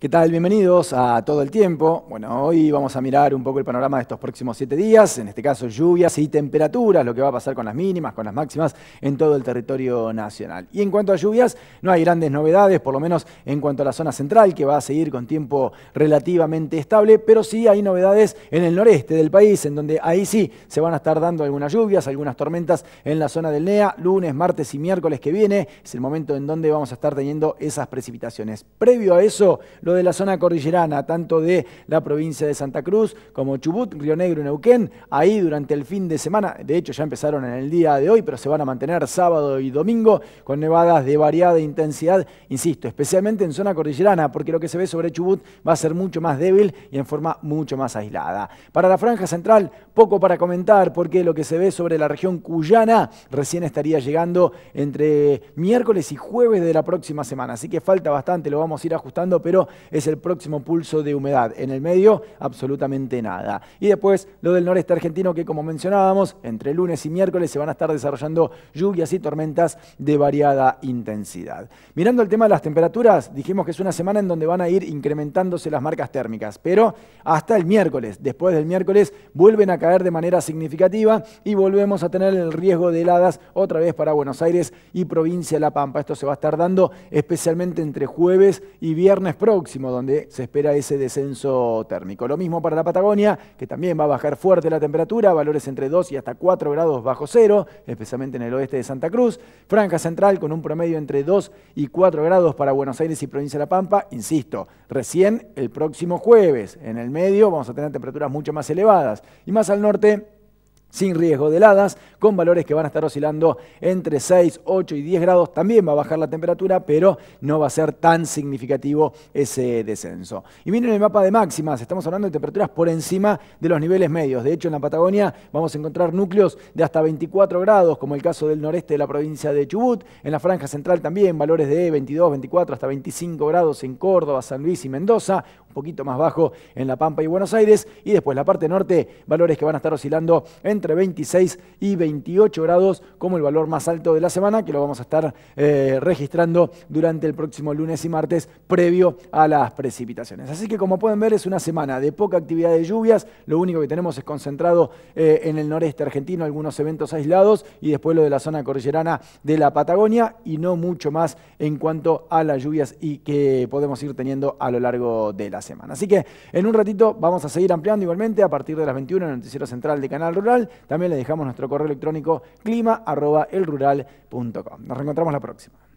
¿Qué tal? Bienvenidos a Todo el Tiempo. Bueno, hoy vamos a mirar un poco el panorama de estos próximos siete días, en este caso lluvias y temperaturas, lo que va a pasar con las mínimas, con las máximas en todo el territorio nacional. Y en cuanto a lluvias, no hay grandes novedades, por lo menos en cuanto a la zona central, que va a seguir con tiempo relativamente estable, pero sí hay novedades en el noreste del país, en donde ahí sí se van a estar dando algunas lluvias, algunas tormentas en la zona del NEA, lunes, martes y miércoles que viene, es el momento en donde vamos a estar teniendo esas precipitaciones. Previo a eso, de la zona cordillerana, tanto de la provincia de Santa Cruz como Chubut, Río Negro y Neuquén, ahí durante el fin de semana, de hecho ya empezaron en el día de hoy, pero se van a mantener sábado y domingo con nevadas de variada intensidad, insisto, especialmente en zona cordillerana, porque lo que se ve sobre Chubut va a ser mucho más débil y en forma mucho más aislada. Para la franja central, poco para comentar, porque lo que se ve sobre la región cuyana recién estaría llegando entre miércoles y jueves de la próxima semana, así que falta bastante, lo vamos a ir ajustando, pero es el próximo pulso de humedad. En el medio, absolutamente nada. Y después lo del noreste argentino que como mencionábamos, entre lunes y miércoles se van a estar desarrollando lluvias y tormentas de variada intensidad. Mirando el tema de las temperaturas, dijimos que es una semana en donde van a ir incrementándose las marcas térmicas, pero hasta el miércoles, después del miércoles, vuelven a caer de manera significativa y volvemos a tener el riesgo de heladas otra vez para Buenos Aires y provincia de La Pampa. Esto se va a estar dando especialmente entre jueves y viernes próximo donde se espera ese descenso térmico. Lo mismo para la Patagonia, que también va a bajar fuerte la temperatura, valores entre 2 y hasta 4 grados bajo cero, especialmente en el oeste de Santa Cruz. Franja Central con un promedio entre 2 y 4 grados para Buenos Aires y Provincia de La Pampa, insisto, recién el próximo jueves. En el medio vamos a tener temperaturas mucho más elevadas. Y más al norte sin riesgo de heladas, con valores que van a estar oscilando entre 6, 8 y 10 grados. También va a bajar la temperatura, pero no va a ser tan significativo ese descenso. Y miren el mapa de máximas, estamos hablando de temperaturas por encima de los niveles medios. De hecho, en la Patagonia vamos a encontrar núcleos de hasta 24 grados, como el caso del noreste de la provincia de Chubut. En la franja central también valores de 22, 24, hasta 25 grados en Córdoba, San Luis y Mendoza un poquito más bajo en La Pampa y Buenos Aires. Y después la parte norte, valores que van a estar oscilando entre 26 y 28 grados como el valor más alto de la semana, que lo vamos a estar eh, registrando durante el próximo lunes y martes previo a las precipitaciones. Así que como pueden ver es una semana de poca actividad de lluvias, lo único que tenemos es concentrado eh, en el noreste argentino algunos eventos aislados y después lo de la zona cordillerana de la Patagonia y no mucho más en cuanto a las lluvias y que podemos ir teniendo a lo largo de la semana. Así que en un ratito vamos a seguir ampliando igualmente a partir de las 21 en el Noticiero Central de Canal Rural. También le dejamos nuestro correo electrónico clima.elrural.com. Nos reencontramos la próxima.